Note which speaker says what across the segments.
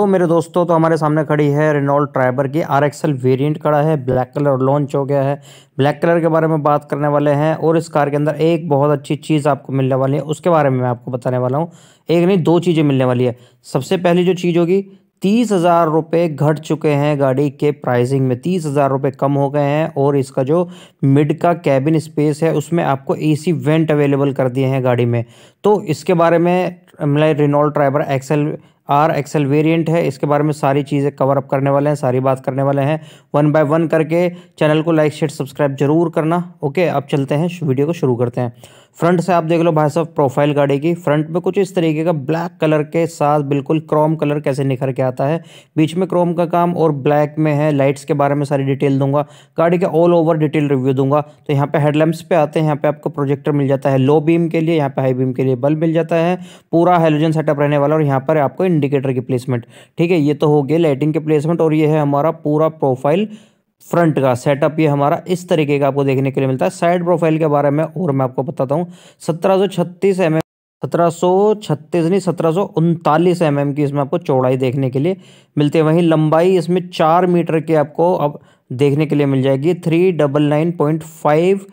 Speaker 1: तो मेरे दोस्तों तो हमारे सामने खड़ी है रिनॉल्ट ट्राइबर की आर एक्सएल वेरियंट खड़ा है ब्लैक कलर लॉन्च हो गया है ब्लैक कलर के बारे में बात करने वाले हैं और इस कार के अंदर एक बहुत अच्छी चीज़ आपको मिलने वाली है उसके बारे में मैं आपको बताने वाला हूँ एक नहीं दो चीज़ें मिलने वाली है सबसे पहली जो चीज़ होगी तीस हज़ार रुपये घट चुके हैं गाड़ी के प्राइसिंग में तीस हज़ार रुपये कम हो गए हैं और इसका जो मिड का कैबिन स्पेस है उसमें आपको एसी वेंट अवेलेबल कर दिए हैं गाड़ी में तो इसके बारे में मैं Renault driver XL R XL variant है इसके बारे में सारी चीज़ें कवर अप करने वाले हैं सारी बात करने वाले हैं वन बाय वन करके चैनल को लाइक शेयर सब्सक्राइब जरूर करना ओके अब चलते हैं वीडियो को शुरू करते हैं फ्रंट से आप देख लो भाई साहब प्रोफाइल गाड़ी की फ्रंट में कुछ इस तरीके का ब्लैक कलर के साथ बिल्कुल क्रोम कलर कैसे निखर के आता है बीच में क्रोम का काम और ब्लैक में है लाइट्स के बारे में सारी डिटेल दूंगा गाड़ी के ऑल ओवर डिटेल रिव्यू दूंगा तो यहाँ पे हेडलैम्प्स पे आते हैं यहाँ पे आपको प्रोजेक्टर मिल जाता है लो बीम के लिए यहाँ पे हाई बीम के लिए बल्ब मिल जाता है पूरा हेलोजन सेटअप रहने वाला और यहाँ पर आपको इंडिकेटर की प्लेसमेंट ठीक है ये तो हो गया लाइटिंग के प्लेसमेंट और ये है हमारा पूरा प्रोफाइल फ्रंट का सेटअप ये हमारा इस तरीके का आपको देखने के लिए मिलता है साइड प्रोफाइल के बारे में और मैं आपको बताता हूँ सत्रह सौ छत्तीस mm, नहीं सत्रह सौ mm की इसमें आपको चौड़ाई देखने के लिए मिलती है वहीं लंबाई इसमें चार मीटर की आपको अब देखने के लिए मिल जाएगी three double nine point five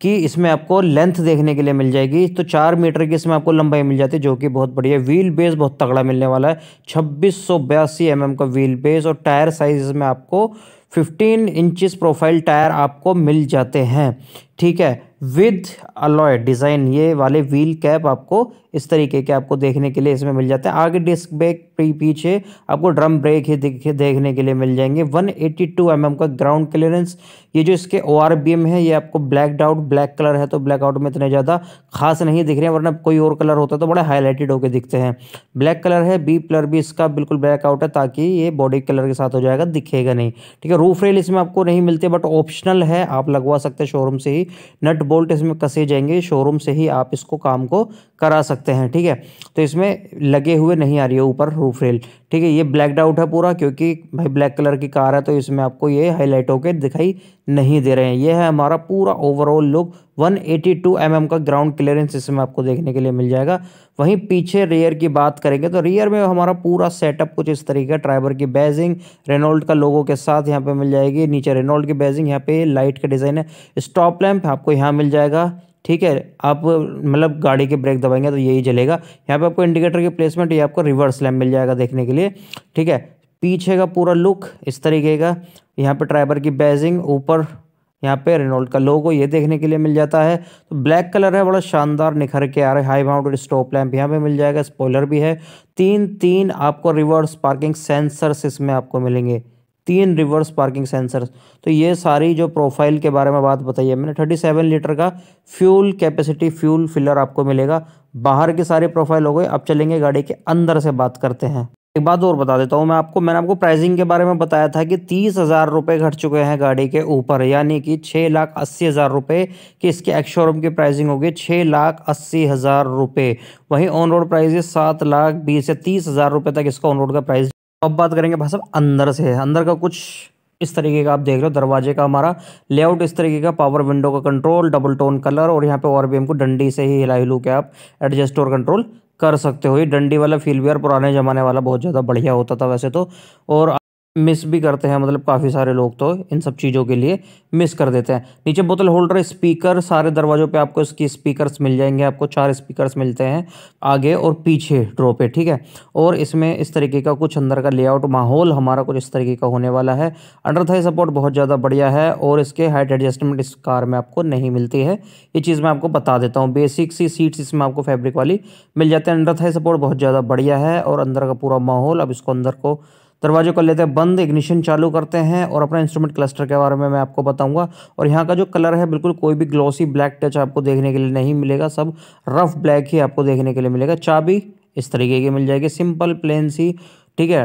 Speaker 1: की इसमें आपको लेंथ देखने के लिए मिल जाएगी तो चार मीटर की इसमें आपको लंबाई मिल जाती है जो कि बहुत बढ़िया व्हील बेस बहुत तगड़ा मिलने वाला है छब्बीस सौ बयासी एम mm का व्हील बेस और टायर साइज में आपको 15 इंचिस प्रोफाइल टायर आपको मिल जाते हैं ठीक है विद अलॉय डिज़ाइन ये वाले व्हील कैप आपको इस तरीके के आपको देखने के लिए इसमें मिल जाते हैं आगे डिस्क ब्रेक पीछे आपको ड्रम ब्रेक ही दिखे देखने के लिए मिल जाएंगे 182 एट्टी mm का ग्राउंड क्लियरेंस ये जो इसके ओ आर बी एम है ये आपको ब्लैक आउट ब्लैक कलर है तो ब्लैक आउट में इतने ज़्यादा खास नहीं दिख रहे हैं वरना कोई और कलर होता तो बड़े हाईलाइटेड होकर दिखते हैं ब्लैक कलर है बी कलर भी इसका बिल्कुल ब्लैक आउट है ताकि ये बॉडी कलर के साथ हो जाएगा दिखेगा नहीं ठीक है रूफ रेल इसमें आपको नहीं मिलती बट ऑप्शनल है आप लगवा सकते हैं शोरूम से ही भी नट बोल्ट इसमें कसे जाएंगे शोरूम से ही आप इसको काम को करा सकते हैं ठीक है तो इसमें लगे हुए नहीं आ रही है ऊपर रूफ रेल ठीक है ये ब्लैकड आउट है पूरा क्योंकि भाई ब्लैक कलर की कार है तो इसमें आपको ये हाईलाइट होकर दिखाई नहीं दे रहे हैं ये है हमारा पूरा ओवरऑल लुक 182 mm का ग्राउंड क्लियरेंस इसमें आपको देखने के लिए मिल जाएगा वहीं पीछे रेयर की बात करेंगे तो रेयर में हमारा पूरा सेटअप कुछ इस तरीके का ट्राइबर की बैजिंग रेनोल्ड का लोगों के साथ यहाँ पे मिल जाएगी नीचे रेनोल्ड की बैजिंग यहाँ पे लाइट का डिज़ाइन है स्टॉप लैम्प आपको यहाँ मिल जाएगा ठीक है आप मतलब गाड़ी के ब्रेक दबाएंगे तो यही चलेगा यहाँ पे आपको इंडिकेटर की प्लेसमेंट ये आपको रिवर्स लैम्प मिल जाएगा देखने के लिए ठीक है पीछे का पूरा लुक इस तरीके का यहाँ पे ड्राइवर की बैजिंग ऊपर यहाँ पे रेनोल्ट का लोगो ये देखने के लिए मिल जाता है तो ब्लैक कलर है बड़ा शानदार निखर के आ रहा है हाई माउंटेड स्टॉप लैम्प यहाँ पे मिल जाएगा स्पॉयलर भी है तीन तीन आपको रिवर्स पार्किंग सेंसर्स इसमें आपको मिलेंगे तीन रिवर्स पार्किंग सेंसर्स तो ये सारी जो प्रोफाइल के बारे में बात बताई है मैंने थर्टी सेवन लीटर का फ्यूल कैपेसिटी फ्यूल फिलर आपको मिलेगा बाहर की सारी प्रोफाइल हो गई अब चलेंगे गाड़ी के अंदर से बात करते हैं एक बात और बता देता हूँ मैं आपको मैंने आपको प्राइसिंग के बारे में बताया था कि तीस हज़ार रुपये घट चुके हैं गाड़ी के ऊपर यानी कि छः लाख अस्सी हज़ार रुपये की इसके एक्शोरूम की प्राइसिंग होगी छः लाख अस्सी हज़ार रुपये वहीं ऑन रोड प्राइस सात लाख बीस से तीस हज़ार रुपये तक इसका ऑन रोड का प्राइस अब बात करेंगे भाई साहब अंदर से है अंदर का कुछ इस तरीके का आप देख रहे हो दरवाजे का हमारा लेआउट इस तरीके का पावर विंडो का कंट्रोल डबल टोन कलर और यहाँ पे और भी हमको डंडी से ही हिला हिलू के आप एडजस्ट और कंट्रोल कर सकते हो ये डंडी वाला फील भी पुराने ज़माने वाला बहुत ज़्यादा बढ़िया होता था वैसे तो और मिस भी करते हैं मतलब काफ़ी सारे लोग तो इन सब चीज़ों के लिए मिस कर देते हैं नीचे बोतल होल्डर स्पीकर सारे दरवाज़ों पे आपको इसकी स्पीकर्स मिल जाएंगे आपको चार स्पीकर्स मिलते हैं आगे और पीछे ड्रो पे ठीक है और इसमें इस तरीके का कुछ अंदर का लेआउट माहौल हमारा कुछ इस तरीके का होने वाला है अंडर थाई सपोर्ट बहुत ज़्यादा बढ़िया है और इसके हाइट एडजस्टमेंट इस कार में आपको नहीं मिलती है ये चीज़ मैं आपको बता देता हूँ बेसिक सी सीट्स इसमें आपको फैब्रिक वाली मिल जाती है अंडर थाई सपोर्ट बहुत ज़्यादा बढ़िया है और अंदर का पूरा माहौल अब इसको अंदर को दरवाजे कर लेते हैं बंद इग्निशन चालू करते हैं और अपना इंस्ट्रूमेंट क्लस्टर के बारे में मैं आपको बताऊंगा और यहाँ का जो कलर है बिल्कुल कोई भी ग्लॉसी ब्लैक टच आपको देखने के लिए नहीं मिलेगा सब रफ ब्लैक ही आपको देखने के लिए मिलेगा चाबी इस तरीके की मिल जाएगी सिंपल प्लेन सी ठीक है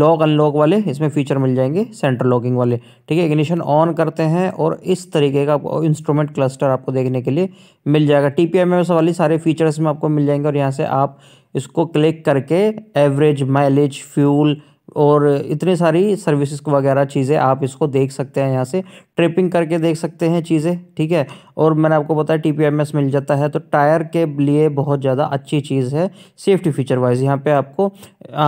Speaker 1: लॉक अनलॉक वाले इसमें फीचर मिल जाएंगे सेंटर लॉकिंग वाले ठीक है इग्निशन ऑन करते हैं और इस तरीके का इंस्ट्रूमेंट क्लस्टर आपको देखने के लिए मिल जाएगा टी पी एम वाली सारे फीचर्स में आपको मिल जाएंगे और यहाँ से आप इसको क्लिक करके एवरेज माइलेज फ्यूल और इतनी सारी सर्विसेज वगैरह चीज़ें आप इसको देख सकते हैं यहाँ से ट्रिपिंग करके देख सकते हैं चीज़ें ठीक है और मैंने आपको बताया टी पी एम एस मिल जाता है तो टायर के लिए बहुत ज़्यादा अच्छी चीज़ है सेफ्टी फीचर वाइज यहाँ पे आपको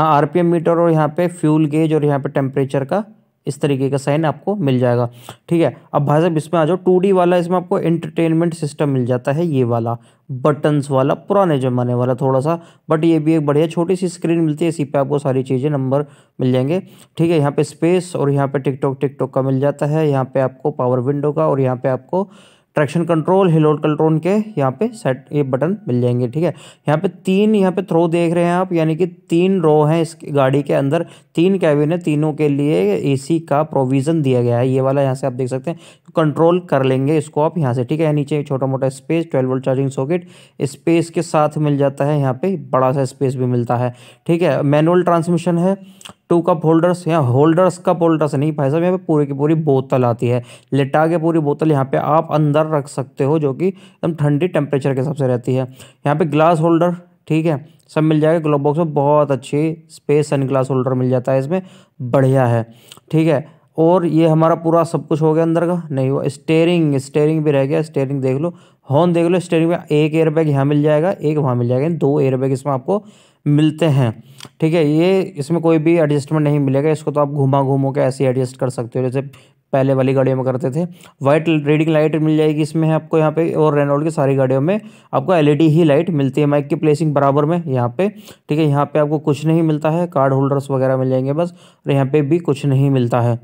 Speaker 1: आर पी एम मीटर और यहाँ पे फ्यूल गेज और यहाँ पे टेम्परेचर का इस तरीके का साइन आपको मिल जाएगा ठीक है अब भाई साहब इसमें आ जाओ टू वाला इसमें आपको एंटरटेनमेंट सिस्टम मिल जाता है ये वाला बटन्स वाला पुराने जमाने वाला थोड़ा सा बट ये भी एक बढ़िया छोटी सी स्क्रीन मिलती है इसी पे आपको सारी चीज़ें नंबर मिल जाएंगे ठीक है यहाँ पे स्पेस और यहाँ पे टिकटॉक टिकटॉक का मिल जाता है यहाँ पे आपको पावर विंडो का और यहाँ पे आपको ट्रैक्शन कंट्रोल हिलोड कंट्रोल के यहाँ पे सेट ये बटन मिल जाएंगे ठीक है यहाँ पे तीन यहाँ पे थ्रो देख रहे हैं आप यानी कि तीन रो हैं इस गाड़ी के अंदर तीन कैबिन है तीनों के लिए एसी का प्रोविज़न दिया गया है ये वाला यहाँ से आप देख सकते हैं कंट्रोल कर लेंगे इसको आप यहाँ से ठीक है नीचे छोटा मोटा space twelve volt charging socket space के साथ मिल जाता है यहाँ पे बड़ा सा स्पेस भी मिलता है ठीक है मैनुअल ट्रांसमिशन है टू कप होल्डर्स या होल्डर्स कप होल्डर्स नहीं भाई साहब यहाँ पे पूरी की पूरी बोतल आती है लिटा के पूरी बोतल यहाँ पे आप अंदर रख सकते हो जो कि एकदम ठंडी टेम्परेचर के हिसाब से रहती है यहाँ पे ग्लास होल्डर ठीक है सब मिल जाएगा ग्लोब बॉक्स में बहुत अच्छी स्पेस सन ग्लास होल्डर मिल जाता है इसमें बढ़िया है ठीक है और ये हमारा पूरा सब कुछ हो गया अंदर का नहीं हुआ स्टेयरिंग स्टेयरिंग भी रह गया स्टेयरिंग देख लो हॉर्न देख लो स्टेयरिंग में एक एयरबैग यहाँ मिल जाएगा एक वहाँ मिल जाएगा दो एयरबैग इसमें आपको मिलते हैं ठीक है ये इसमें कोई भी एडजस्टमेंट नहीं मिलेगा इसको तो आप घुमा घूमो के ऐसे एडजस्ट कर सकते हो जैसे पहले वाली गाड़ियों में करते थे वाइट रीडिंग लाइट मिल जाएगी इसमें है आपको यहाँ पे और रेनोल्ड की सारी गाड़ियों में आपको एलईडी ही लाइट मिलती है माइक की प्लेसिंग बराबर में यहाँ पे ठीक है यहाँ पे आपको कुछ नहीं मिलता है कार्ड होल्डर्स वगैरह मिल जाएंगे बस और यहाँ पे भी कुछ नहीं मिलता है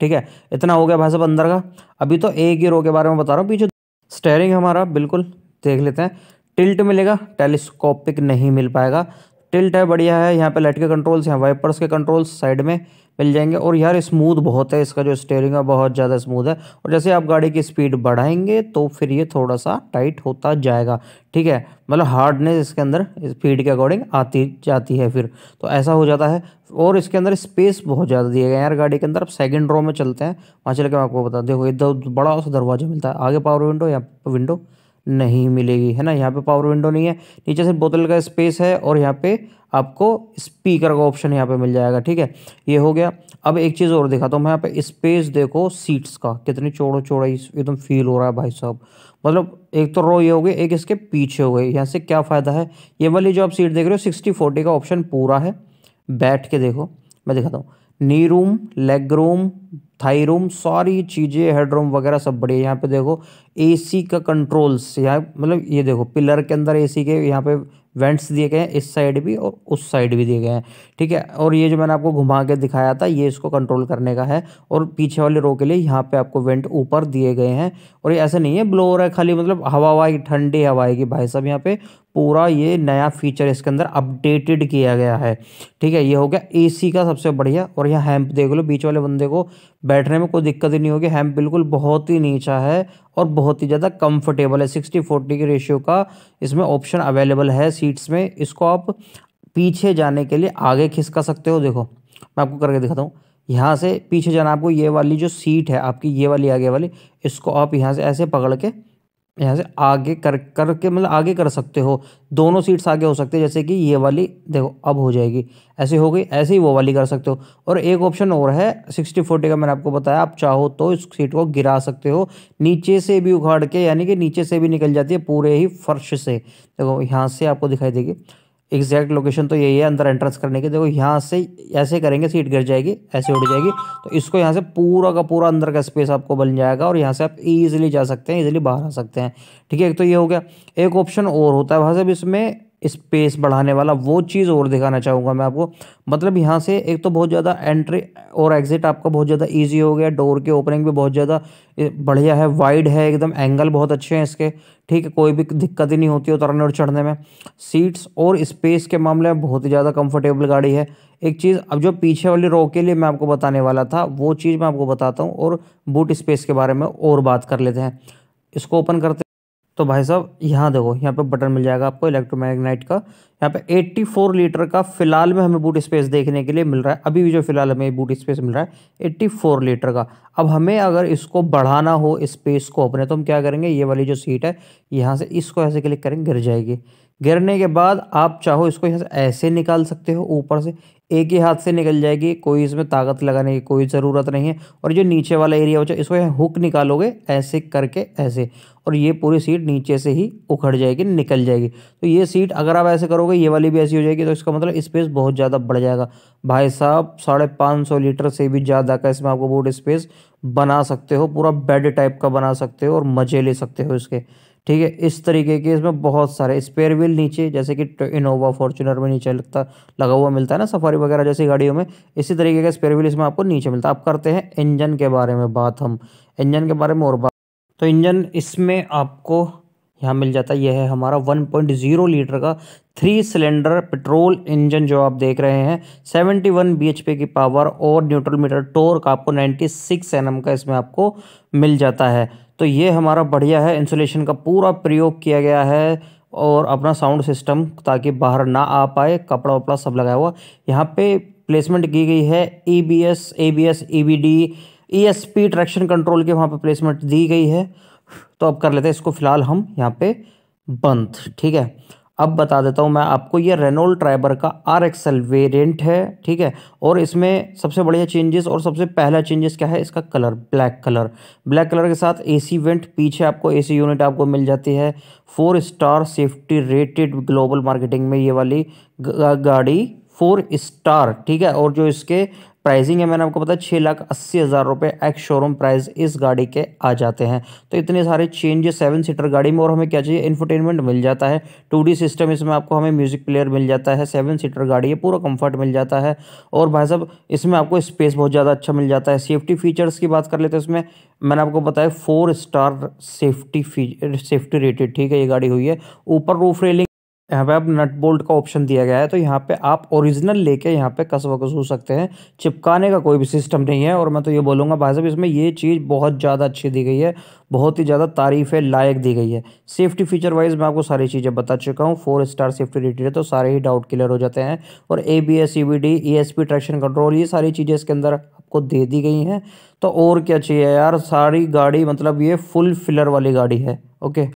Speaker 1: ठीक है इतना हो गया भाई साहब अंदर का अभी तो एक ही रो के बारे में बता रहा हूँ पीछे स्टेयरिंग हमारा बिल्कुल देख लेते हैं टिल्ट मिलेगा टेलीस्कोपिक नहीं मिल पाएगा टिल्ट है बढ़िया है यहाँ पे लाइट के कंट्रोल्स यहाँ वाइपर्स के कंट्रोल्स साइड में मिल जाएंगे और यार स्मूथ बहुत है इसका जो स्टेयरिंग है बहुत ज़्यादा स्मूथ है और जैसे आप गाड़ी की स्पीड बढ़ाएंगे तो फिर ये थोड़ा सा टाइट होता जाएगा ठीक है मतलब हार्डनेस इसके अंदर स्पीड के अकॉर्डिंग आती जाती है फिर तो ऐसा हो जाता है और इसके अंदर स्पेस बहुत ज़्यादा दिया गया यार गाड़ी के अंदर आप सेकेंड रो में चलते हैं वहाँ चल के मैं आपको बता देखो इधर बड़ा सा दरवाज़ा मिलता है आगे पावर विंडो या विंडो नहीं मिलेगी है ना यहाँ पे पावर विंडो नहीं है नीचे से बोतल का स्पेस है और यहाँ पे आपको स्पीकर का ऑप्शन यहाँ पे मिल जाएगा ठीक है ये हो गया अब एक चीज़ और दिखाता हूँ मैं यहाँ पे स्पेस देखो सीट्स का कितनी चौड़ो चौड़ा एकदम फील हो रहा है भाई साहब मतलब एक तो रो ये हो गई एक इसके पीछे हो गई यहाँ से क्या फ़ायदा है ये वाली जो आप सीट देख रहे हो सिक्सटी फोर्टी का ऑप्शन पूरा है बैठ के देखो मैं दिखाता हूँ knee room leg room room सारी चीज़ें हेडरूम वगैरह सब बढ़िया यहाँ पे देखो एसी का कंट्रोल्स यहाँ मतलब ये देखो पिलर के अंदर एसी के यहाँ पे वेंट्स दिए गए हैं इस साइड भी और उस साइड भी दिए गए हैं ठीक है और ये जो मैंने आपको घुमा के दिखाया था ये इसको कंट्रोल करने का है और पीछे वाले रो के लिए यहाँ पे आपको वेंट ऊपर दिए गए हैं और ये ऐसा नहीं है ब्लोअर है खाली मतलब हवा हवा की ठंडी हवा आएगी भाई साहब यहाँ पे पूरा ये नया फीचर इसके अंदर अपडेटेड किया गया है ठीक है ये हो गया ए का सबसे बढ़िया और यहाँ हैम्प देख लो बीच वाले बंदे को बैठने में कोई दिक्कत ही नहीं होगी हैम बिल्कुल बहुत ही नीचा है और बहुत ही ज़्यादा कंफर्टेबल है सिक्सटी फोर्टी के रेशियो का इसमें ऑप्शन अवेलेबल है सीट्स में इसको आप पीछे जाने के लिए आगे खिसका सकते हो देखो मैं आपको करके दिखाता हूँ यहाँ से पीछे जाना आपको ये वाली जो सीट है आपकी ये वाली आगे वाली इसको आप यहाँ से ऐसे पकड़ के यहाँ से आगे कर करके मतलब आगे कर सकते हो दोनों सीट्स आगे हो सकते हैं जैसे कि ये वाली देखो अब हो जाएगी ऐसे हो गई ऐसे ही वो वाली कर सकते हो और एक ऑप्शन और है सिक्सटी फोर्टी का मैंने आपको बताया आप चाहो तो इस सीट को गिरा सकते हो नीचे से भी उखाड़ के यानी कि नीचे से भी निकल जाती है पूरे ही फर्श से देखो यहाँ से आपको दिखाई देगी एग्जैक्ट लोकेशन तो यही है अंदर एंट्रेंस करने की देखो यहाँ से ऐसे करेंगे सीट गिर जाएगी ऐसे उड़ जाएगी तो इसको यहाँ से पूरा का पूरा अंदर का स्पेस आपको बन जाएगा और यहाँ से आप ईजिली जा सकते हैं ईजिली बाहर आ सकते हैं ठीक है एक तो ये हो गया एक ऑप्शन और होता है वहाँ से इसमें स्पेस बढ़ाने वाला वो चीज़ और दिखाना चाहूँगा मैं आपको मतलब यहाँ से एक तो बहुत ज़्यादा एंट्री और एग्ज़िट आपका बहुत ज़्यादा इजी हो गया डोर के ओपनिंग भी बहुत ज़्यादा बढ़िया है वाइड है एकदम एंगल बहुत अच्छे हैं इसके ठीक है कोई भी दिक्कत ही नहीं होती उतरने और चढ़ने में सीट्स और स्पेस के मामले में बहुत ही ज़्यादा कम्फर्टेबल गाड़ी है एक चीज़ अब जो पीछे वाली रो के लिए मैं आपको बताने वाला था वो चीज़ मैं आपको बताता हूँ और बूट स्पेस के बारे में और बात कर लेते हैं इसको ओपन करते हैं तो भाई साहब यहाँ देखो यहाँ पे बटन मिल जाएगा आपको इलेक्ट्रोमैग्नेट का यहाँ पे 84 लीटर का फिलहाल में हमें बूट स्पेस देखने के लिए मिल रहा है अभी भी जो फिलहाल हमें बूट स्पेस मिल रहा है 84 लीटर का अब हमें अगर इसको बढ़ाना हो स्पेस को अपने तो हम क्या करेंगे ये वाली जो सीट है यहाँ से इसको ऐसे क्लिक करेंगे गिर जाएगी गिरने के बाद आप चाहो इसको यहाँ से ऐसे निकाल सकते हो ऊपर से एक ही हाथ से निकल जाएगी कोई इसमें ताकत लगाने की कोई ज़रूरत नहीं है और जो नीचे वाला एरिया बचा इसको यहाँ हुक निकालोगे ऐसे करके ऐसे और ये पूरी सीट नीचे से ही उखड़ जाएगी निकल जाएगी तो ये सीट अगर आप ऐसे करोगे ये वाली भी ऐसी हो जाएगी तो इसका मतलब स्पेस बहुत ज़्यादा बढ़ जाएगा भाई साहब साढ़े पाँच सौ लीटर से भी ज़्यादा का इसमें आपको बोर्ड स्पेस बना सकते हो पूरा बेड टाइप का बना सकते हो और मज़े ले सकते हो इसके ठीक है इस तरीके के इसमें बहुत सारे स्पेयर व्हील नीचे जैसे कि इनोवा फॉर्चुनर में नीचे लगता लगा हुआ मिलता है ना सफारी वगैरह जैसी गाड़ियों में इसी तरीके का स्पेयर व्हील इसमें आपको नीचे मिलता है आप करते हैं इंजन के बारे में बात हम इंजन के बारे में और बात तो इंजन इसमें आपको यहाँ मिल जाता है यह है हमारा 1.0 लीटर का थ्री सिलेंडर पेट्रोल इंजन जो आप देख रहे हैं 71 bhp की पावर और न्यूट्रल मीटर टोर्क आपको 96 सिक्स का इसमें आपको मिल जाता है तो ये हमारा बढ़िया है इंसुलेशन का पूरा प्रयोग किया गया है और अपना साउंड सिस्टम ताकि बाहर ना आ पाए कपड़ा वपड़ा सब लगाया हुआ यहाँ पे प्लेसमेंट की गई है E B S A B S E B D E S P traction control के वहाँ पे प्लेसमेंट दी गई है तो अब कर लेते हैं इसको फ़िलहाल हम यहाँ पे बंद ठीक है अब बता देता हूँ मैं आपको ये रेनोल्ड ट्राइबर का आर एक्सएल वेरियंट है ठीक है और इसमें सबसे बढ़िया चेंजेस और सबसे पहला चेंजेस क्या है इसका colour black colour black colour के साथ एसी वेंट पीछे आपको एसी यूनिट आपको मिल जाती है four star safety rated global marketing में ये वाली गाड़ी फोर स्टार ठीक है और जो इसके प्राइसिंग है मैंने आपको पता है छः लाख अस्सी हज़ार रुपये एक्स शोरूम प्राइस इस गाड़ी के आ जाते हैं तो इतने सारे चेंजेस सेवन सीटर गाड़ी में और हमें क्या चाहिए इन्फोटेनमेंट मिल जाता है टू सिस्टम इसमें आपको हमें म्यूज़िक प्लेयर मिल जाता है सेवन सीटर गाड़ी है पूरा कंफर्ट मिल जाता है और भाई साहब इसमें आपको स्पेस बहुत ज़्यादा अच्छा मिल जाता है सेफ्टी फीचर्स की बात कर लेते हैं इसमें मैंने आपको बताया four star safety safety rated ठीक है ये गाड़ी हुई है ऊपर रूफ रेलिंग यहाँ पे अब नट बोल्ट का ऑप्शन दिया गया है तो यहाँ पे आप ओरिजिनल लेके यहाँ पे कस वकस हो सकते हैं चिपकाने का कोई भी सिस्टम नहीं है और मैं तो ये बोलूँगा भाई साहब इसमें ये चीज़ बहुत ज़्यादा अच्छी दी गई है बहुत ही ज़्यादा तारीफ़ लायक दी गई है सेफ्टी फीचर वाइज मैं आपको सारी चीज़ें बता चुका हूँ फोर स्टार सेफ्टी रेटेड है तो सारे ही डाउट क्लियर हो जाते हैं और A B S E B D E S P traction control ये सारी चीज़ें इसके अंदर आपको दे दी गई हैं तो और क्या चाहिए यार सारी गाड़ी मतलब ये फुल फिलर वाली गाड़ी है ओके